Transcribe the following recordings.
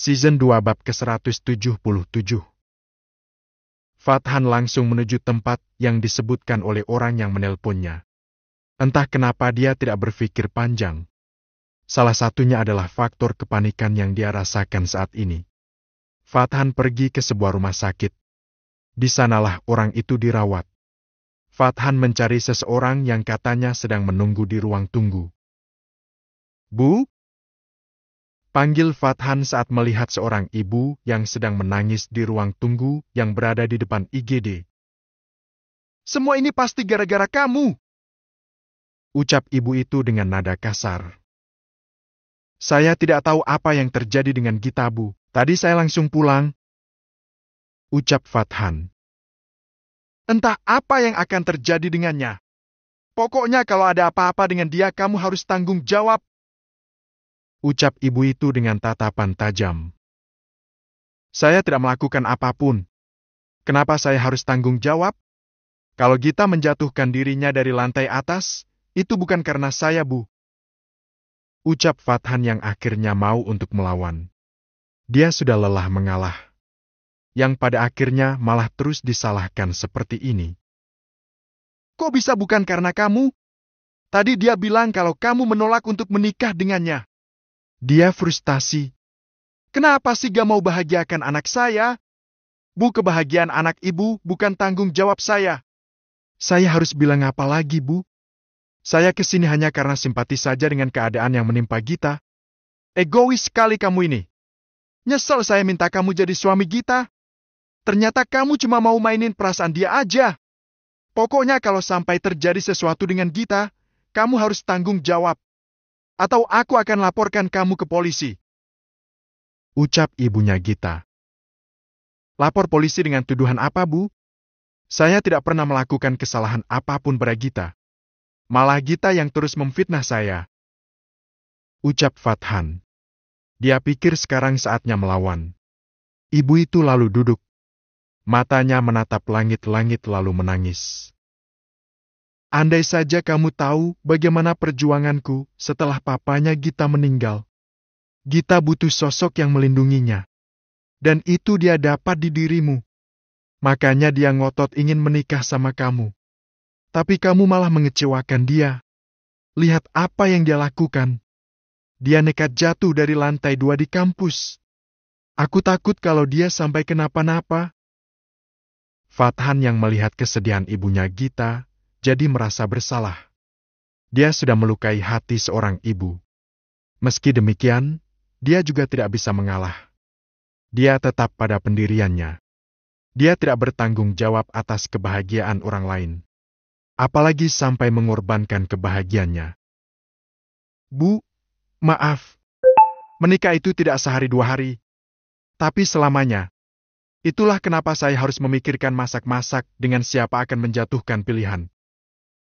Season 2 bab ke-177. Fathan langsung menuju tempat yang disebutkan oleh orang yang menelponnya. Entah kenapa dia tidak berpikir panjang. Salah satunya adalah faktor kepanikan yang dia rasakan saat ini. Fathan pergi ke sebuah rumah sakit. Di sanalah orang itu dirawat. Fathan mencari seseorang yang katanya sedang menunggu di ruang tunggu. Bu, Panggil Fathan saat melihat seorang ibu yang sedang menangis di ruang tunggu yang berada di depan IGD. Semua ini pasti gara-gara kamu! Ucap ibu itu dengan nada kasar. Saya tidak tahu apa yang terjadi dengan Gita, Bu. Tadi saya langsung pulang. Ucap Fathan. Entah apa yang akan terjadi dengannya. Pokoknya kalau ada apa-apa dengan dia, kamu harus tanggung jawab ucap ibu itu dengan tatapan tajam. Saya tidak melakukan apapun. Kenapa saya harus tanggung jawab? Kalau Gita menjatuhkan dirinya dari lantai atas, itu bukan karena saya, Bu. Ucap Fathan yang akhirnya mau untuk melawan. Dia sudah lelah mengalah. Yang pada akhirnya malah terus disalahkan seperti ini. Kok bisa bukan karena kamu? Tadi dia bilang kalau kamu menolak untuk menikah dengannya. Dia frustasi. Kenapa sih gak mau bahagiakan anak saya? Bu, kebahagiaan anak ibu bukan tanggung jawab saya. Saya harus bilang apa lagi, Bu? Saya kesini hanya karena simpati saja dengan keadaan yang menimpa Gita. Egois sekali kamu ini. Nyesel saya minta kamu jadi suami Gita. Ternyata kamu cuma mau mainin perasaan dia aja. Pokoknya kalau sampai terjadi sesuatu dengan Gita, kamu harus tanggung jawab atau aku akan laporkan kamu ke polisi. Ucap ibunya Gita. Lapor polisi dengan tuduhan apa, Bu? Saya tidak pernah melakukan kesalahan apapun pada Gita. Malah Gita yang terus memfitnah saya. Ucap Fathan. Dia pikir sekarang saatnya melawan. Ibu itu lalu duduk. Matanya menatap langit-langit lalu menangis. Andai saja kamu tahu bagaimana perjuanganku setelah papanya Gita meninggal. Gita butuh sosok yang melindunginya. Dan itu dia dapat di dirimu. Makanya dia ngotot ingin menikah sama kamu. Tapi kamu malah mengecewakan dia. Lihat apa yang dia lakukan. Dia nekat jatuh dari lantai dua di kampus. Aku takut kalau dia sampai kenapa-napa. Fathan yang melihat kesedihan ibunya Gita jadi merasa bersalah. Dia sudah melukai hati seorang ibu. Meski demikian, dia juga tidak bisa mengalah. Dia tetap pada pendiriannya. Dia tidak bertanggung jawab atas kebahagiaan orang lain. Apalagi sampai mengorbankan kebahagiaannya. Bu, maaf. Menikah itu tidak sehari dua hari. Tapi selamanya. Itulah kenapa saya harus memikirkan masak-masak dengan siapa akan menjatuhkan pilihan.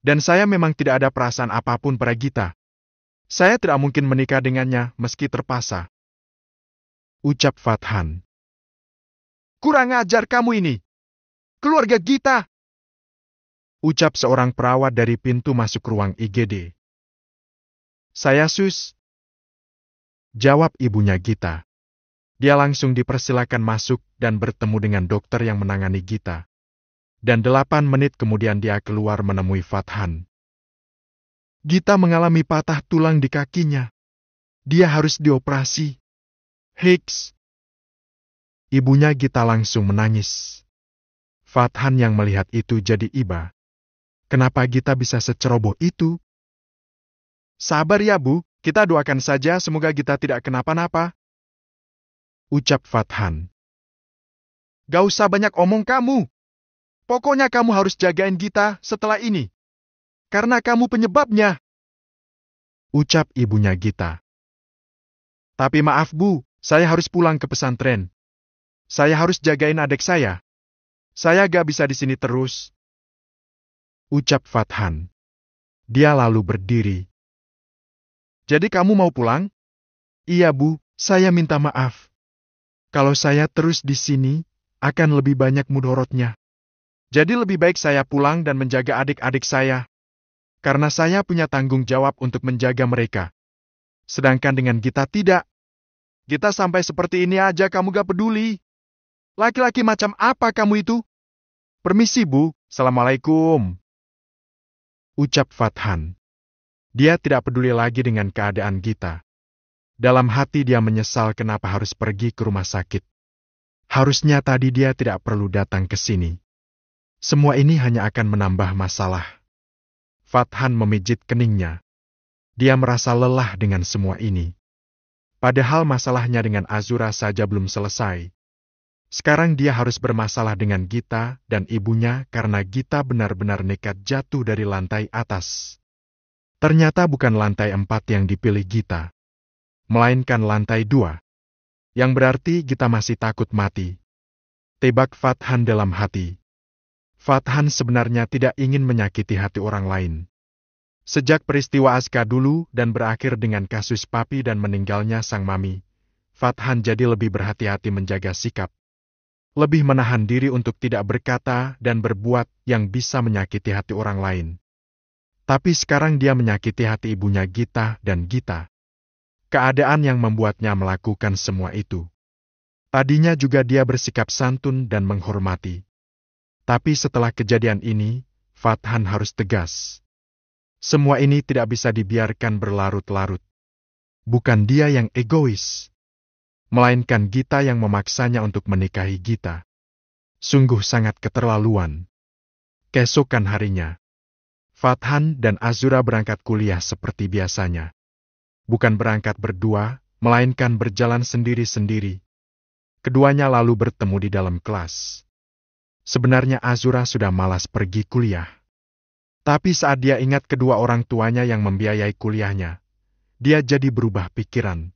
Dan saya memang tidak ada perasaan apapun pada Gita. Saya tidak mungkin menikah dengannya meski terpaksa. Ucap Fathan. Kurang ajar kamu ini. Keluarga Gita. Ucap seorang perawat dari pintu masuk ruang IGD. Saya sus. Jawab ibunya Gita. Dia langsung dipersilakan masuk dan bertemu dengan dokter yang menangani Gita dan delapan menit kemudian dia keluar menemui Fathan. Gita mengalami patah tulang di kakinya. Dia harus dioperasi. Hicks. Ibunya Gita langsung menangis. Fathan yang melihat itu jadi iba. Kenapa Gita bisa seceroboh itu? Sabar ya bu, kita doakan saja semoga Gita tidak kenapa-napa. Ucap Fathan. Gak usah banyak omong kamu, Pokoknya kamu harus jagain Gita setelah ini. Karena kamu penyebabnya. Ucap ibunya Gita. Tapi maaf bu, saya harus pulang ke pesantren. Saya harus jagain adik saya. Saya gak bisa di sini terus. Ucap Fathan. Dia lalu berdiri. Jadi kamu mau pulang? Iya bu, saya minta maaf. Kalau saya terus di sini, akan lebih banyak mudorotnya. Jadi lebih baik saya pulang dan menjaga adik-adik saya. Karena saya punya tanggung jawab untuk menjaga mereka. Sedangkan dengan Gita tidak. Gita sampai seperti ini aja kamu gak peduli. Laki-laki macam apa kamu itu? Permisi bu, Assalamualaikum. Ucap Fathan. Dia tidak peduli lagi dengan keadaan Gita. Dalam hati dia menyesal kenapa harus pergi ke rumah sakit. Harusnya tadi dia tidak perlu datang ke sini. Semua ini hanya akan menambah masalah. Fathan memijit keningnya. Dia merasa lelah dengan semua ini. Padahal masalahnya dengan Azura saja belum selesai. Sekarang dia harus bermasalah dengan Gita dan ibunya karena Gita benar-benar nekat jatuh dari lantai atas. Ternyata bukan lantai empat yang dipilih Gita, melainkan lantai dua. Yang berarti Gita masih takut mati. Tebak Fathan dalam hati. Fathan sebenarnya tidak ingin menyakiti hati orang lain. Sejak peristiwa Aska dulu dan berakhir dengan kasus papi dan meninggalnya sang mami, Fathan jadi lebih berhati-hati menjaga sikap. Lebih menahan diri untuk tidak berkata dan berbuat yang bisa menyakiti hati orang lain. Tapi sekarang dia menyakiti hati ibunya Gita dan Gita. Keadaan yang membuatnya melakukan semua itu. Tadinya juga dia bersikap santun dan menghormati. Tapi setelah kejadian ini, Fathan harus tegas. Semua ini tidak bisa dibiarkan berlarut-larut. Bukan dia yang egois, melainkan Gita yang memaksanya untuk menikahi Gita. Sungguh sangat keterlaluan. Kesokan harinya, Fathan dan Azura berangkat kuliah seperti biasanya. Bukan berangkat berdua, melainkan berjalan sendiri-sendiri. Keduanya lalu bertemu di dalam kelas. Sebenarnya Azura sudah malas pergi kuliah. Tapi saat dia ingat kedua orang tuanya yang membiayai kuliahnya, dia jadi berubah pikiran.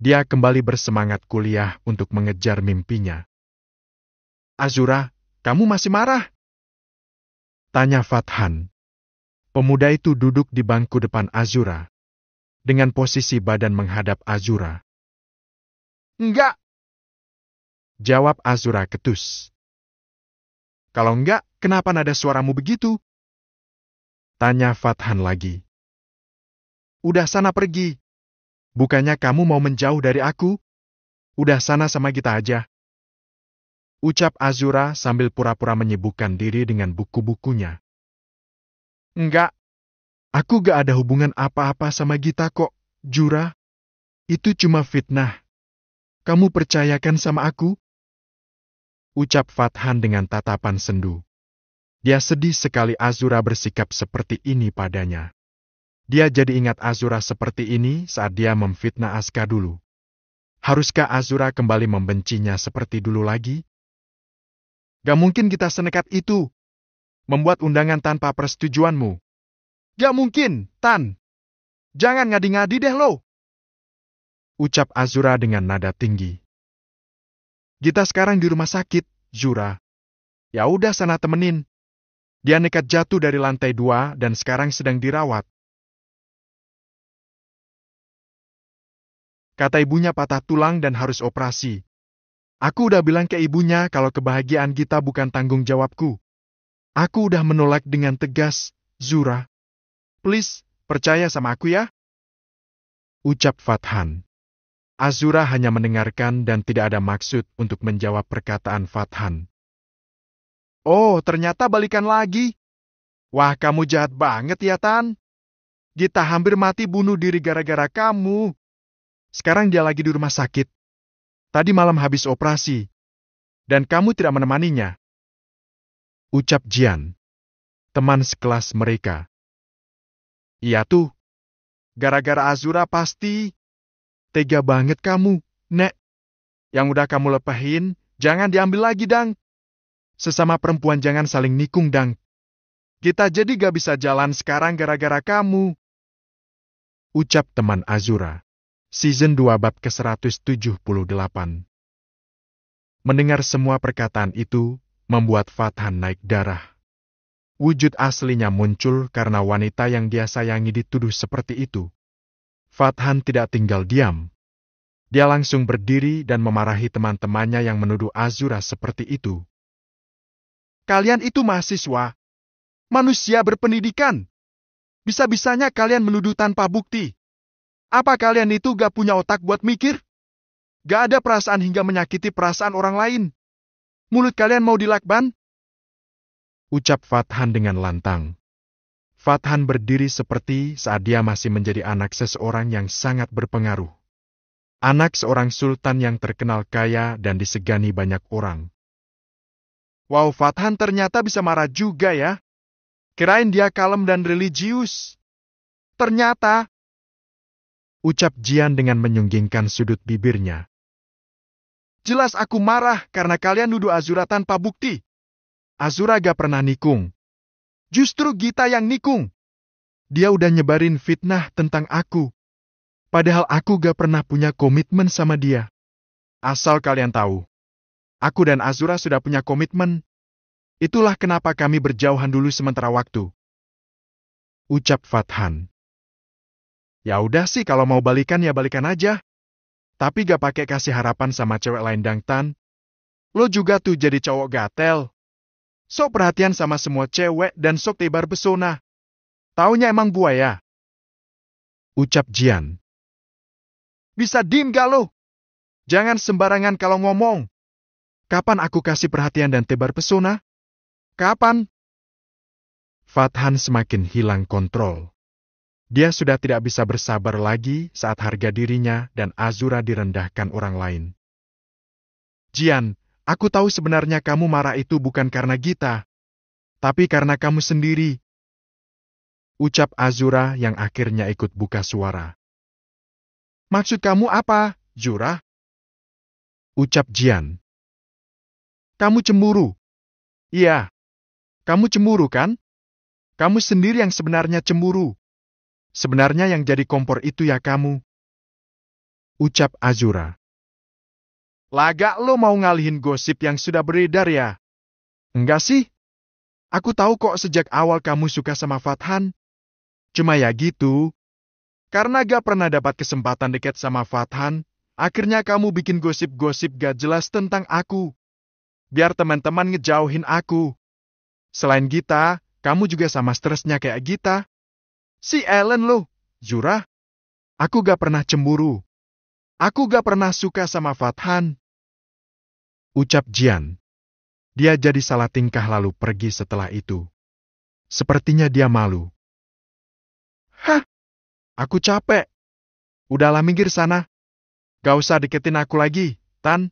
Dia kembali bersemangat kuliah untuk mengejar mimpinya. Azura, kamu masih marah? Tanya Fathan. Pemuda itu duduk di bangku depan Azura. Dengan posisi badan menghadap Azura. Enggak. Jawab Azura ketus. Kalau enggak, kenapa nada suaramu begitu? Tanya Fathan lagi. Udah sana pergi. Bukannya kamu mau menjauh dari aku? Udah sana sama kita aja. Ucap Azura sambil pura-pura menyibukkan diri dengan buku-bukunya. Enggak. Aku gak ada hubungan apa-apa sama Gita kok, Jura. Itu cuma fitnah. Kamu percayakan sama aku? ucap Fathan dengan tatapan sendu. Dia sedih sekali Azura bersikap seperti ini padanya. Dia jadi ingat Azura seperti ini saat dia memfitnah Aska dulu. Haruskah Azura kembali membencinya seperti dulu lagi? Gak mungkin kita senekat itu. Membuat undangan tanpa persetujuanmu. Gak mungkin, Tan. Jangan ngadi-ngadi deh lo. Ucap Azura dengan nada tinggi. Gita sekarang di rumah sakit, Zura. Ya udah sana temenin. Dia nekat jatuh dari lantai dua dan sekarang sedang dirawat. Kata ibunya patah tulang dan harus operasi. Aku udah bilang ke ibunya kalau kebahagiaan kita bukan tanggung jawabku. Aku udah menolak dengan tegas, Zura. Please, percaya sama aku ya. Ucap Fathan. Azura hanya mendengarkan dan tidak ada maksud untuk menjawab perkataan Fathan. Oh, ternyata balikan lagi. Wah, kamu jahat banget ya, Tan. Gita hampir mati bunuh diri gara-gara kamu. Sekarang dia lagi di rumah sakit. Tadi malam habis operasi. Dan kamu tidak menemaninya. Ucap Jian. Teman sekelas mereka. Iya tuh. Gara-gara Azura pasti Tega banget kamu, Nek. Yang udah kamu lepahin, jangan diambil lagi, Dang. Sesama perempuan jangan saling nikung, Dang. Kita jadi gak bisa jalan sekarang gara-gara kamu. Ucap teman Azura. Season 2 bab ke-178. Mendengar semua perkataan itu, membuat Fathan naik darah. Wujud aslinya muncul karena wanita yang dia sayangi dituduh seperti itu. Fathan tidak tinggal diam. Dia langsung berdiri dan memarahi teman-temannya yang menuduh Azura seperti itu. Kalian itu mahasiswa. Manusia berpendidikan. Bisa-bisanya kalian menuduh tanpa bukti. Apa kalian itu gak punya otak buat mikir? Gak ada perasaan hingga menyakiti perasaan orang lain. Mulut kalian mau dilakban? Ucap Fathan dengan lantang. Fathan berdiri seperti saat dia masih menjadi anak seseorang yang sangat berpengaruh. Anak seorang sultan yang terkenal kaya dan disegani banyak orang. Wow, Fathan ternyata bisa marah juga ya. Kirain dia kalem dan religius. Ternyata. Ucap Jian dengan menyunggingkan sudut bibirnya. Jelas aku marah karena kalian duduk Azura tanpa bukti. Azura gak pernah nikung. Justru Gita yang nikung. Dia udah nyebarin fitnah tentang aku. Padahal aku gak pernah punya komitmen sama dia. Asal kalian tahu, aku dan Azura sudah punya komitmen. Itulah kenapa kami berjauhan dulu sementara waktu. Ucap Fathan. Ya udah sih kalau mau balikan ya balikan aja. Tapi gak pakai kasih harapan sama cewek lain dangtan. Lo juga tuh jadi cowok gatel. Sok perhatian sama semua cewek dan sok tebar pesona. Taunya emang buaya. Ucap Jian. Bisa diem gak lo? Jangan sembarangan kalau ngomong. Kapan aku kasih perhatian dan tebar pesona? Kapan? Fathan semakin hilang kontrol. Dia sudah tidak bisa bersabar lagi saat harga dirinya dan Azura direndahkan orang lain. Jian, Aku tahu sebenarnya kamu marah itu bukan karena Gita, tapi karena kamu sendiri. Ucap Azura yang akhirnya ikut buka suara. Maksud kamu apa, Zura? Ucap Jian. Kamu cemburu. Iya. Kamu cemburu kan? Kamu sendiri yang sebenarnya cemburu. Sebenarnya yang jadi kompor itu ya kamu. Ucap Azura. Laga lo mau ngalihin gosip yang sudah beredar ya? Enggak sih. Aku tahu kok sejak awal kamu suka sama Fathan. Cuma ya gitu. Karena gak pernah dapat kesempatan deket sama Fathan, akhirnya kamu bikin gosip-gosip gak jelas tentang aku. Biar teman-teman ngejauhin aku. Selain Gita, kamu juga sama stresnya kayak Gita. Si Ellen lo, Jurah. Aku gak pernah cemburu. Aku gak pernah suka sama Fathan ucap Jian. Dia jadi salah tingkah lalu pergi setelah itu. Sepertinya dia malu. Hah, aku capek. Udahlah minggir sana. Gak usah deketin aku lagi, Tan.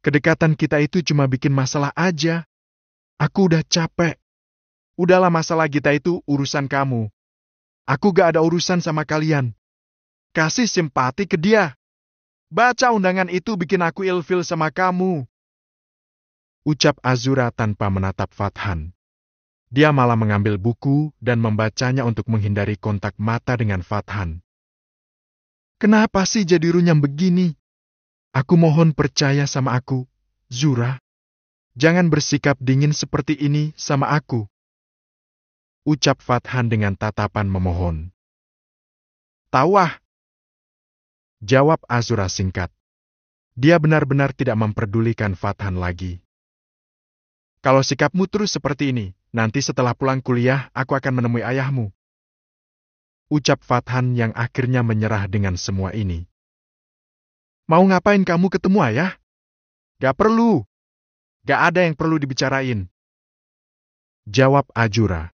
Kedekatan kita itu cuma bikin masalah aja. Aku udah capek. Udahlah masalah kita itu urusan kamu. Aku gak ada urusan sama kalian. Kasih simpati ke dia. Baca undangan itu bikin aku ilfil sama kamu ucap Azura tanpa menatap Fathan. Dia malah mengambil buku dan membacanya untuk menghindari kontak mata dengan Fathan. Kenapa sih jadi runyam begini? Aku mohon percaya sama aku, Zura. Jangan bersikap dingin seperti ini sama aku. Ucap Fathan dengan tatapan memohon. Tawah! Jawab Azura singkat. Dia benar-benar tidak memperdulikan Fathan lagi. Kalau sikapmu terus seperti ini, nanti setelah pulang kuliah aku akan menemui ayahmu. Ucap Fathan yang akhirnya menyerah dengan semua ini. Mau ngapain kamu ketemu ayah? Gak perlu. Gak ada yang perlu dibicarain. Jawab Ajura.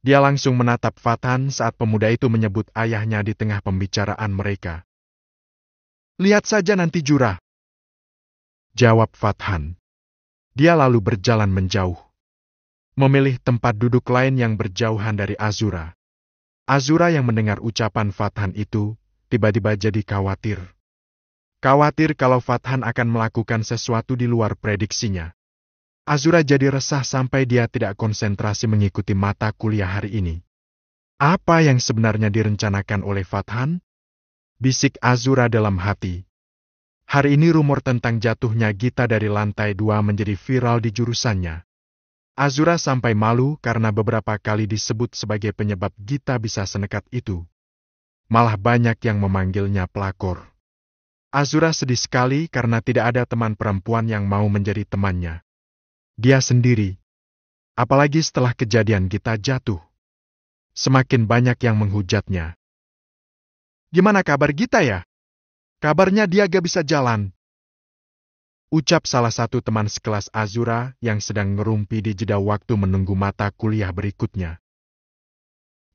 Dia langsung menatap Fathan saat pemuda itu menyebut ayahnya di tengah pembicaraan mereka. Lihat saja nanti Jura. Jawab Fathan. Dia lalu berjalan menjauh. Memilih tempat duduk lain yang berjauhan dari Azura. Azura yang mendengar ucapan Fathan itu, tiba-tiba jadi khawatir. Khawatir kalau Fathan akan melakukan sesuatu di luar prediksinya. Azura jadi resah sampai dia tidak konsentrasi mengikuti mata kuliah hari ini. Apa yang sebenarnya direncanakan oleh Fathan? Bisik Azura dalam hati. Hari ini rumor tentang jatuhnya Gita dari lantai dua menjadi viral di jurusannya. Azura sampai malu karena beberapa kali disebut sebagai penyebab Gita bisa senekat itu. Malah banyak yang memanggilnya pelakor. Azura sedih sekali karena tidak ada teman perempuan yang mau menjadi temannya. Dia sendiri. Apalagi setelah kejadian Gita jatuh. Semakin banyak yang menghujatnya. Gimana kabar Gita ya? Kabarnya dia gak bisa jalan. Ucap salah satu teman sekelas Azura yang sedang ngerumpi di jeda waktu menunggu mata kuliah berikutnya.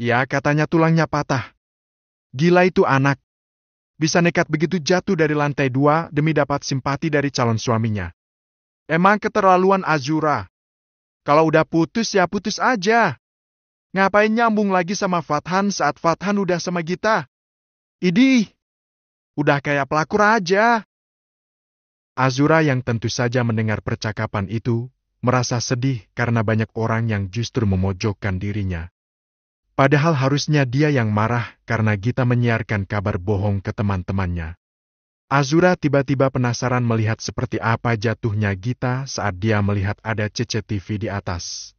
Ya katanya tulangnya patah. Gila itu anak. Bisa nekat begitu jatuh dari lantai dua demi dapat simpati dari calon suaminya. Emang keterlaluan Azura. Kalau udah putus ya putus aja. Ngapain nyambung lagi sama Fathan saat Fathan udah sama Gita? Idih! Udah kayak pelaku raja. Azura yang tentu saja mendengar percakapan itu, merasa sedih karena banyak orang yang justru memojokkan dirinya. Padahal harusnya dia yang marah karena Gita menyiarkan kabar bohong ke teman-temannya. Azura tiba-tiba penasaran melihat seperti apa jatuhnya Gita saat dia melihat ada CCTV di atas.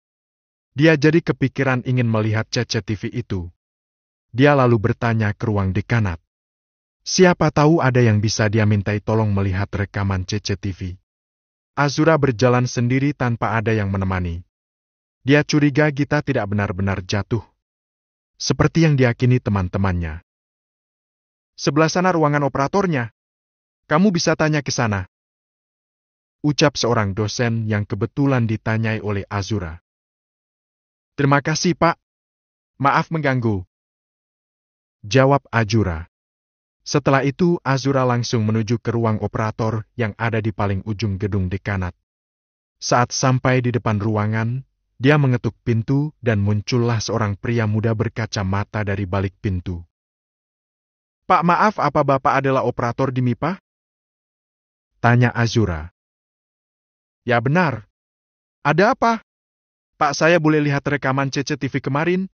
Dia jadi kepikiran ingin melihat CCTV itu. Dia lalu bertanya ke ruang dekanat. Siapa tahu ada yang bisa dia mintai tolong melihat rekaman CCTV. Azura berjalan sendiri tanpa ada yang menemani. Dia curiga Gita tidak benar-benar jatuh. Seperti yang diakini teman-temannya. Sebelah sana ruangan operatornya. Kamu bisa tanya ke sana. Ucap seorang dosen yang kebetulan ditanyai oleh Azura. Terima kasih, Pak. Maaf mengganggu. Jawab Azura. Setelah itu, Azura langsung menuju ke ruang operator yang ada di paling ujung gedung dekanat. Saat sampai di depan ruangan, dia mengetuk pintu dan muncullah seorang pria muda berkacamata dari balik pintu. Pak maaf apa Bapak adalah operator di MIPA? Tanya Azura. Ya benar. Ada apa? Pak saya boleh lihat rekaman CCTV kemarin?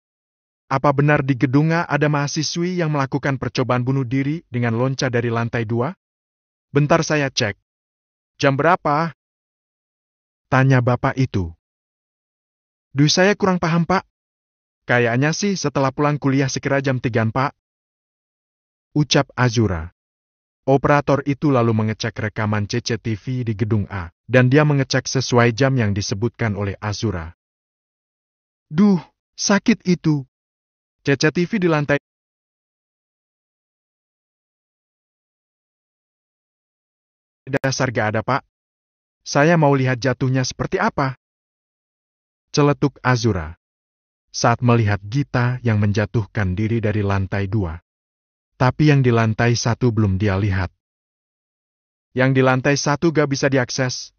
Apa benar di gedunga ada mahasiswi yang melakukan percobaan bunuh diri dengan loncat dari lantai dua? Bentar saya cek. Jam berapa? Tanya bapak itu. Duh saya kurang paham pak. Kayaknya sih setelah pulang kuliah sekira jam tigaan pak. Ucap Azura. Operator itu lalu mengecek rekaman CCTV di gedung A, dan dia mengecek sesuai jam yang disebutkan oleh Azura. Duh, sakit itu, CCTV di lantai Dasar gak ada pak. Saya mau lihat jatuhnya seperti apa. Celetuk Azura. Saat melihat Gita yang menjatuhkan diri dari lantai dua. Tapi yang di lantai satu belum dia lihat. Yang di lantai satu gak bisa diakses.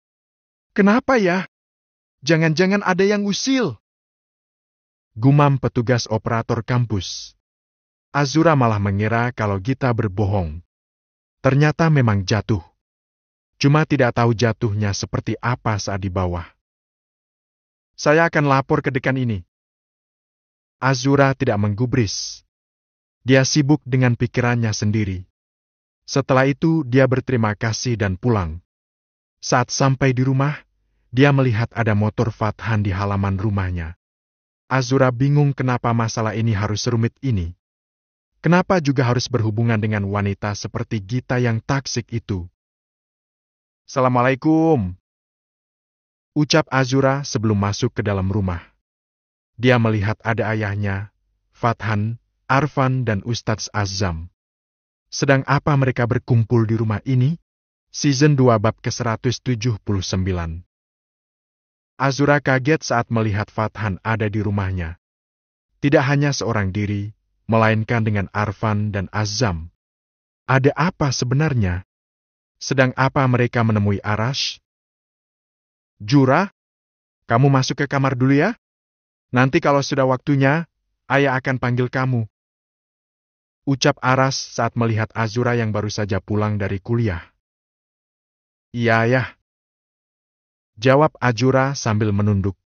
Kenapa ya? Jangan-jangan ada yang usil gumam petugas operator kampus. Azura malah mengira kalau Gita berbohong. Ternyata memang jatuh. Cuma tidak tahu jatuhnya seperti apa saat di bawah. Saya akan lapor ke dekan ini. Azura tidak menggubris. Dia sibuk dengan pikirannya sendiri. Setelah itu dia berterima kasih dan pulang. Saat sampai di rumah, dia melihat ada motor Fathan di halaman rumahnya. Azura bingung kenapa masalah ini harus serumit ini. Kenapa juga harus berhubungan dengan wanita seperti Gita yang taksik itu? Assalamualaikum. Ucap Azura sebelum masuk ke dalam rumah. Dia melihat ada ayahnya, Fathan, Arfan, dan Ustadz Azam. Sedang apa mereka berkumpul di rumah ini? Season 2 bab ke-179. Azura kaget saat melihat Fathan ada di rumahnya. Tidak hanya seorang diri, melainkan dengan Arfan dan Azam. Ada apa sebenarnya? Sedang apa mereka menemui Arash? Jura, kamu masuk ke kamar dulu ya. Nanti kalau sudah waktunya, ayah akan panggil kamu. Ucap Arash saat melihat Azura yang baru saja pulang dari kuliah. Iya, ayah jawab Ajura sambil menunduk.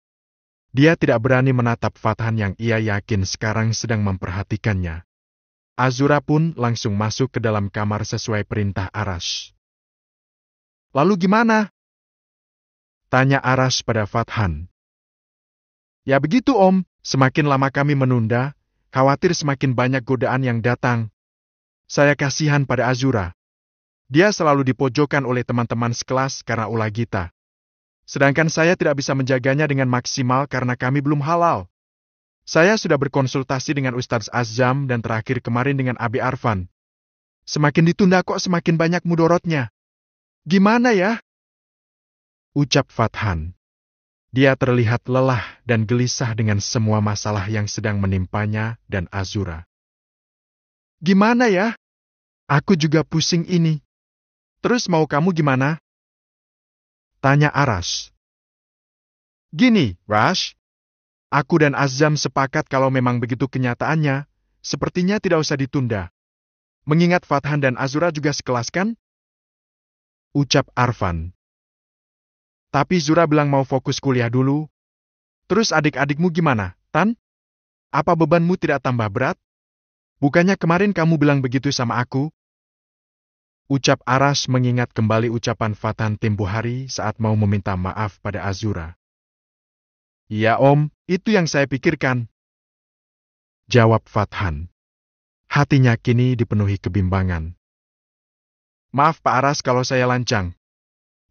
Dia tidak berani menatap Fathan yang ia yakin sekarang sedang memperhatikannya. Azura pun langsung masuk ke dalam kamar sesuai perintah Aras. Lalu gimana? Tanya Aras pada Fathan. Ya begitu om, semakin lama kami menunda, khawatir semakin banyak godaan yang datang. Saya kasihan pada Azura. Dia selalu dipojokkan oleh teman-teman sekelas karena ulah kita. Sedangkan saya tidak bisa menjaganya dengan maksimal karena kami belum halal. Saya sudah berkonsultasi dengan Ustadz Azam dan terakhir kemarin dengan Abi Arfan. Semakin ditunda kok semakin banyak mudorotnya. Gimana ya? Ucap Fathan. Dia terlihat lelah dan gelisah dengan semua masalah yang sedang menimpanya dan Azura. Gimana ya? Aku juga pusing ini. Terus mau kamu gimana? Tanya Aras. Gini, Rash. Aku dan Azam sepakat kalau memang begitu kenyataannya, sepertinya tidak usah ditunda. Mengingat Fathan dan Azura juga sekelas kan? Ucap Arfan. Tapi Zura bilang mau fokus kuliah dulu. Terus adik-adikmu gimana, Tan? Apa bebanmu tidak tambah berat? Bukannya kemarin kamu bilang begitu sama aku? Ucap Aras mengingat kembali ucapan Fatan Timbuhari saat mau meminta maaf pada Azura. Ya om, itu yang saya pikirkan. Jawab Fathan. Hatinya kini dipenuhi kebimbangan. Maaf Pak Aras kalau saya lancang.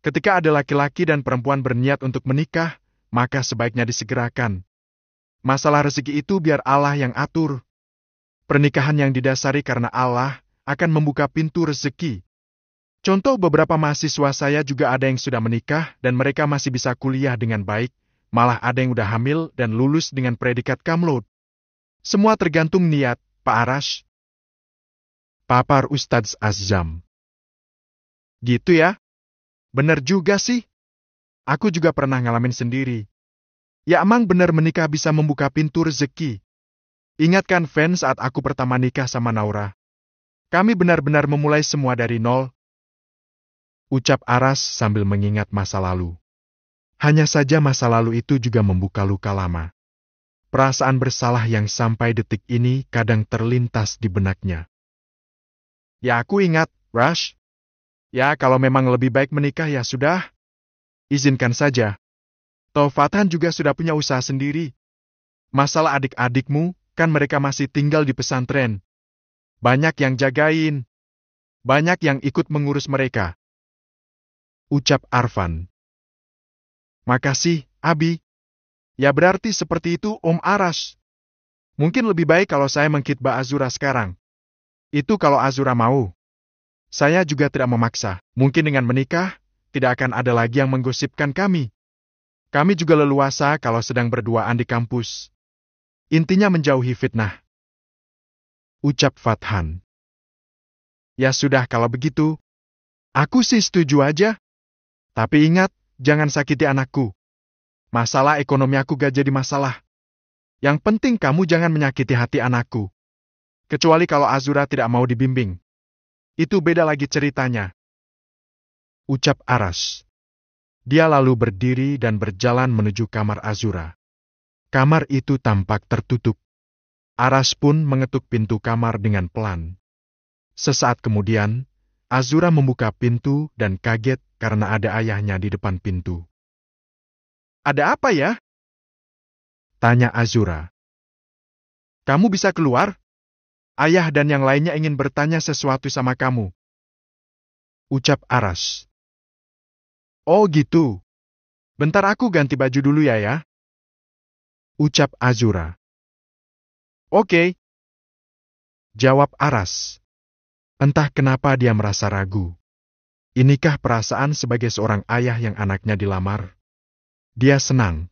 Ketika ada laki-laki dan perempuan berniat untuk menikah, maka sebaiknya disegerakan. Masalah rezeki itu biar Allah yang atur. Pernikahan yang didasari karena Allah akan membuka pintu rezeki. Contoh beberapa mahasiswa saya juga ada yang sudah menikah dan mereka masih bisa kuliah dengan baik, malah ada yang udah hamil dan lulus dengan predikat kamlot. Semua tergantung niat, Pak Arash. Papar Ustadz Azam. Gitu ya? Bener juga sih. Aku juga pernah ngalamin sendiri. Ya emang bener menikah bisa membuka pintu rezeki. Ingatkan fans saat aku pertama nikah sama Naura. Kami benar-benar memulai semua dari nol. Ucap Aras sambil mengingat masa lalu. Hanya saja masa lalu itu juga membuka luka lama. Perasaan bersalah yang sampai detik ini kadang terlintas di benaknya. Ya aku ingat, Rush. Ya kalau memang lebih baik menikah ya sudah. Izinkan saja. Tofatan juga sudah punya usaha sendiri. Masalah adik-adikmu, kan mereka masih tinggal di pesantren. Banyak yang jagain. Banyak yang ikut mengurus mereka. Ucap Arvan. Makasih, Abi. Ya berarti seperti itu Om Aras. Mungkin lebih baik kalau saya mengkitbah Azura sekarang. Itu kalau Azura mau. Saya juga tidak memaksa. Mungkin dengan menikah, tidak akan ada lagi yang menggosipkan kami. Kami juga leluasa kalau sedang berduaan di kampus. Intinya menjauhi fitnah ucap Fathan. Ya sudah kalau begitu, aku sih setuju aja. Tapi ingat, jangan sakiti anakku. Masalah ekonomi aku gak jadi masalah. Yang penting kamu jangan menyakiti hati anakku. Kecuali kalau Azura tidak mau dibimbing. Itu beda lagi ceritanya. Ucap Aras. Dia lalu berdiri dan berjalan menuju kamar Azura. Kamar itu tampak tertutup. Aras pun mengetuk pintu kamar dengan pelan. Sesaat kemudian, Azura membuka pintu dan kaget karena ada ayahnya di depan pintu. Ada apa ya? Tanya Azura. Kamu bisa keluar? Ayah dan yang lainnya ingin bertanya sesuatu sama kamu. Ucap Aras. Oh gitu. Bentar aku ganti baju dulu ya ya. Ucap Azura. Oke. Jawab Aras. Entah kenapa dia merasa ragu. Inikah perasaan sebagai seorang ayah yang anaknya dilamar? Dia senang.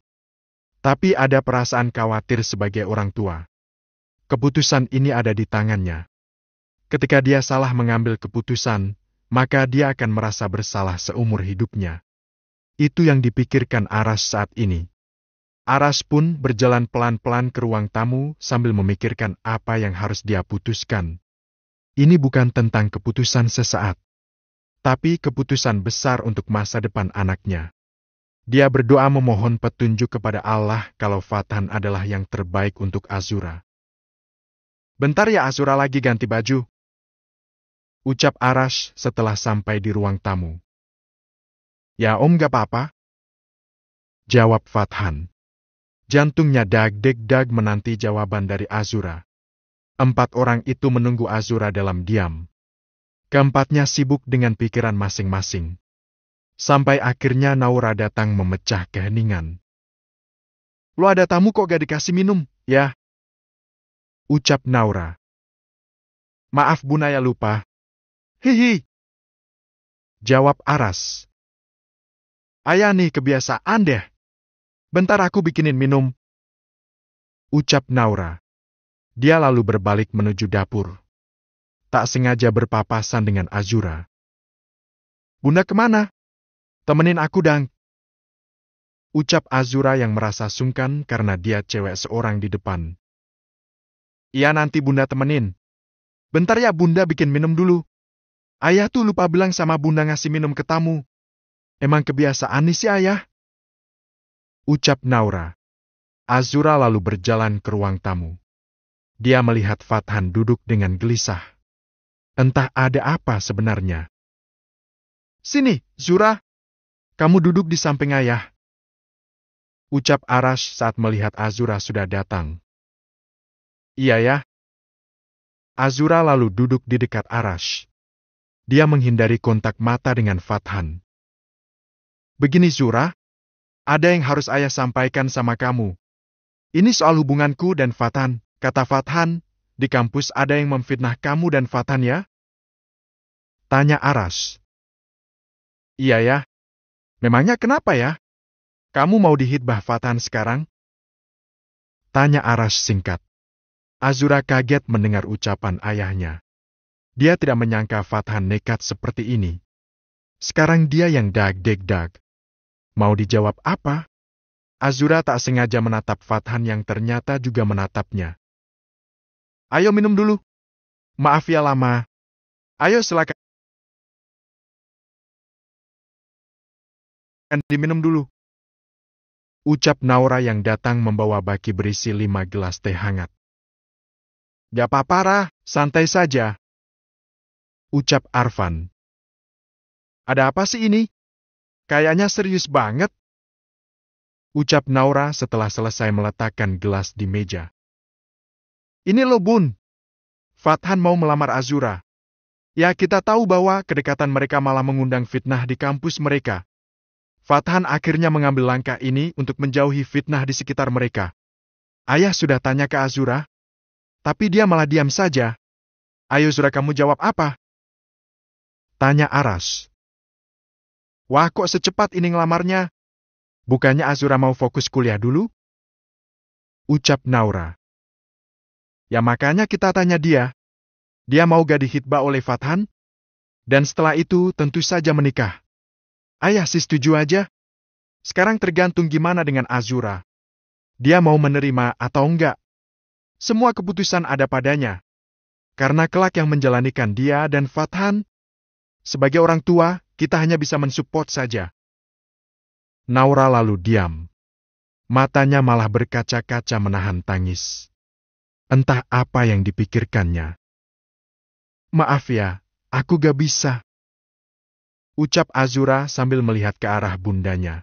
Tapi ada perasaan khawatir sebagai orang tua. Keputusan ini ada di tangannya. Ketika dia salah mengambil keputusan, maka dia akan merasa bersalah seumur hidupnya. Itu yang dipikirkan Aras saat ini. Aras pun berjalan pelan-pelan ke ruang tamu sambil memikirkan apa yang harus dia putuskan. Ini bukan tentang keputusan sesaat, tapi keputusan besar untuk masa depan anaknya. Dia berdoa memohon petunjuk kepada Allah kalau Fathan adalah yang terbaik untuk Azura. Bentar ya Azura lagi ganti baju. Ucap Aras setelah sampai di ruang tamu. Ya om gak apa-apa. Jawab Fathan. Jantungnya dag-deg-dag menanti jawaban dari Azura. Empat orang itu menunggu Azura dalam diam. Keempatnya sibuk dengan pikiran masing-masing. Sampai akhirnya Naura datang memecah keheningan. Lo ada tamu kok gak dikasih minum, ya? Ucap Naura. Maaf Bunaya lupa. Hihi. Jawab Aras. Ayah nih kebiasaan deh. Bentar aku bikinin minum. Ucap Naura. Dia lalu berbalik menuju dapur. Tak sengaja berpapasan dengan Azura. Bunda kemana? Temenin aku dang. Ucap Azura yang merasa sungkan karena dia cewek seorang di depan. Iya nanti bunda temenin. Bentar ya bunda bikin minum dulu. Ayah tuh lupa bilang sama bunda ngasih minum ke tamu. Emang kebiasaan nih si ayah ucap Naura. Azura lalu berjalan ke ruang tamu. Dia melihat Fathan duduk dengan gelisah. Entah ada apa sebenarnya. Sini, Zura. Kamu duduk di samping ayah. Ucap Arash saat melihat Azura sudah datang. Iya ya. Azura lalu duduk di dekat Arash. Dia menghindari kontak mata dengan Fathan. Begini Zura, ada yang harus ayah sampaikan sama kamu. Ini soal hubunganku dan Fatan, kata Fathan. Di kampus ada yang memfitnah kamu dan Fatan ya? Tanya Aras. Iya ya. Memangnya kenapa ya? Kamu mau dihitbah Fatan sekarang? Tanya Aras singkat. Azura kaget mendengar ucapan ayahnya. Dia tidak menyangka Fathan nekat seperti ini. Sekarang dia yang dag-deg-dag. Mau dijawab apa? Azura tak sengaja menatap Fathan yang ternyata juga menatapnya. Ayo minum dulu. Maaf ya lama. Ayo silakan. Diminum dulu. Ucap Naura yang datang membawa baki berisi lima gelas teh hangat. Gak apa-apa, Rah. Santai saja. Ucap Arfan. Ada apa sih ini? Kayaknya serius banget. Ucap Naura setelah selesai meletakkan gelas di meja. Ini lo Bun. Fathan mau melamar Azura. Ya kita tahu bahwa kedekatan mereka malah mengundang fitnah di kampus mereka. Fathan akhirnya mengambil langkah ini untuk menjauhi fitnah di sekitar mereka. Ayah sudah tanya ke Azura, tapi dia malah diam saja. Ayo Zura kamu jawab apa? Tanya Aras. Wah kok secepat ini ngelamarnya? Bukannya Azura mau fokus kuliah dulu? Ucap Naura. Ya makanya kita tanya dia. Dia mau gak dihitbah oleh Fathan? Dan setelah itu tentu saja menikah. Ayah sih setuju aja. Sekarang tergantung gimana dengan Azura. Dia mau menerima atau enggak. Semua keputusan ada padanya. Karena kelak yang menjalanikan dia dan Fathan, sebagai orang tua, kita hanya bisa mensupport saja. Naura lalu diam. Matanya malah berkaca-kaca menahan tangis. Entah apa yang dipikirkannya. Maaf ya, aku gak bisa. Ucap Azura sambil melihat ke arah bundanya.